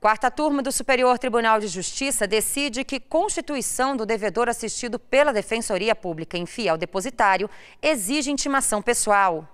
Quarta turma do Superior Tribunal de Justiça decide que constituição do devedor assistido pela Defensoria Pública em fiel ao depositário exige intimação pessoal.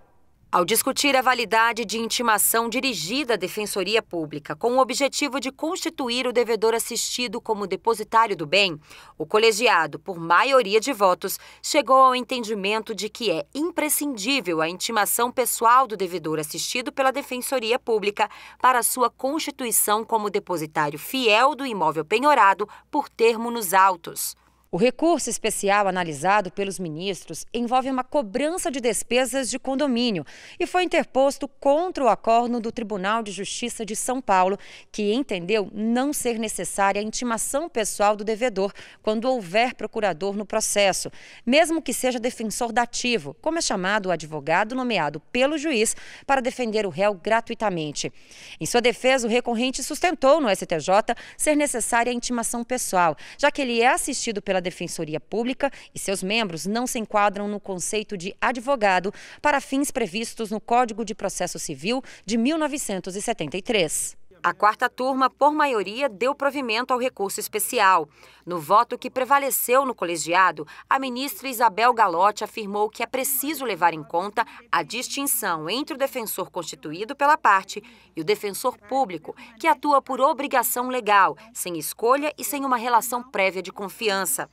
Ao discutir a validade de intimação dirigida à Defensoria Pública com o objetivo de constituir o devedor assistido como depositário do bem, o colegiado, por maioria de votos, chegou ao entendimento de que é imprescindível a intimação pessoal do devedor assistido pela Defensoria Pública para sua constituição como depositário fiel do imóvel penhorado por termo nos autos. O recurso especial analisado pelos ministros envolve uma cobrança de despesas de condomínio e foi interposto contra o acordo do Tribunal de Justiça de São Paulo, que entendeu não ser necessária a intimação pessoal do devedor quando houver procurador no processo, mesmo que seja defensor dativo, como é chamado o advogado nomeado pelo juiz para defender o réu gratuitamente. Em sua defesa, o recorrente sustentou no STJ ser necessária a intimação pessoal, já que ele é assistido pela Defensoria Pública e seus membros não se enquadram no conceito de advogado para fins previstos no Código de Processo Civil de 1973. A quarta turma, por maioria, deu provimento ao recurso especial. No voto que prevaleceu no colegiado, a ministra Isabel Galotti afirmou que é preciso levar em conta a distinção entre o defensor constituído pela parte e o defensor público, que atua por obrigação legal, sem escolha e sem uma relação prévia de confiança.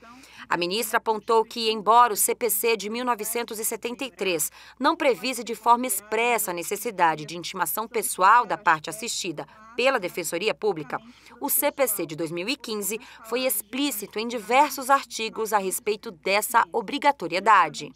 A ministra apontou que, embora o CPC de 1973 não previse de forma expressa a necessidade de intimação pessoal da parte assistida pela Defensoria Pública, o CPC de 2015 foi explícito em diversos artigos a respeito dessa obrigatoriedade.